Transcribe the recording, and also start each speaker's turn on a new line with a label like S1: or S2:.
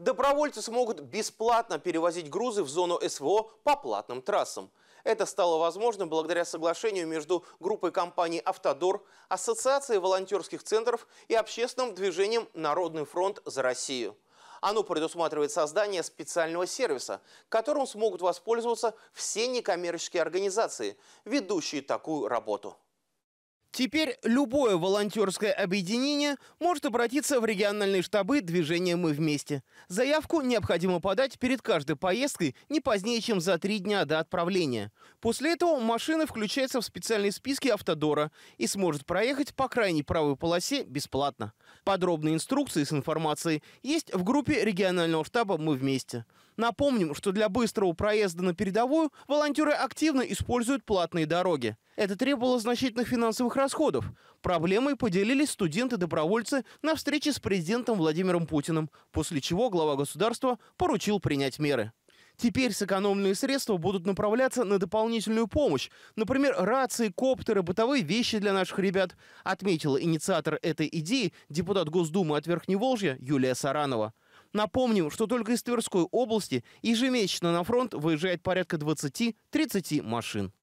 S1: добровольцы смогут бесплатно перевозить грузы в зону СВО по платным трассам. Это стало возможным благодаря соглашению между группой компаний «Автодор», Ассоциацией волонтерских центров и общественным движением «Народный фронт за Россию». Оно предусматривает создание специального сервиса, которым смогут воспользоваться все некоммерческие организации, ведущие такую работу. Теперь любое волонтерское объединение может обратиться в региональные штабы движения «Мы вместе». Заявку необходимо подать перед каждой поездкой не позднее, чем за три дня до отправления. После этого машина включается в специальные списки автодора и сможет проехать по крайней правой полосе бесплатно. Подробные инструкции с информацией есть в группе регионального штаба «Мы вместе». Напомним, что для быстрого проезда на передовую волонтеры активно используют платные дороги. Это требовало значительных финансовых расходов. Проблемой поделились студенты-добровольцы на встрече с президентом Владимиром Путиным, после чего глава государства поручил принять меры. Теперь сэкономленные средства будут направляться на дополнительную помощь, например, рации, коптеры, бытовые вещи для наших ребят, отметила инициатор этой идеи депутат Госдумы от Верхневолжья Юлия Саранова. Напомним, что только из Тверской области ежемесячно на фронт выезжает порядка 20-30 машин.